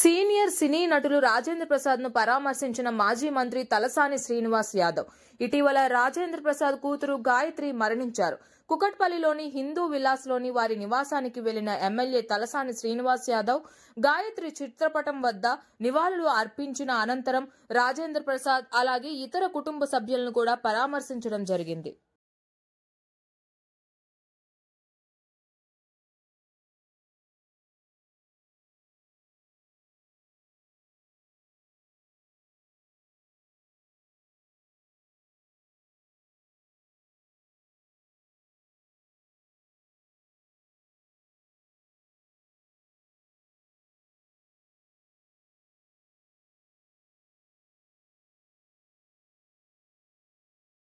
senior సినీ నటులు రాజేంద్ర ప్రసాద్ ను పరామర్శించిన మాజీ మంత్రి తలసాని శ్రీనివాస్ యాదవ్ ఇటీవల రాజేంద్ర ప్రసాద్ కూతురు గాయత్రి మరణించారు కుకట్పల్లిలోని హిందూ విలాస్లోని వారి నివాసానికి వెళ్లిన ఎమ్మెల్యే తలసాని శ్రీనివాస్ యాదవ్ గాయత్రి చిత్రపటం వద్ద నివాళులు అర్పించిన అనంతరం రాజేంద్ర ప్రసాద్ అలాగే ఇతర కుటుంబ సభ్యులను కూడా పరామర్శించడం జరిగింది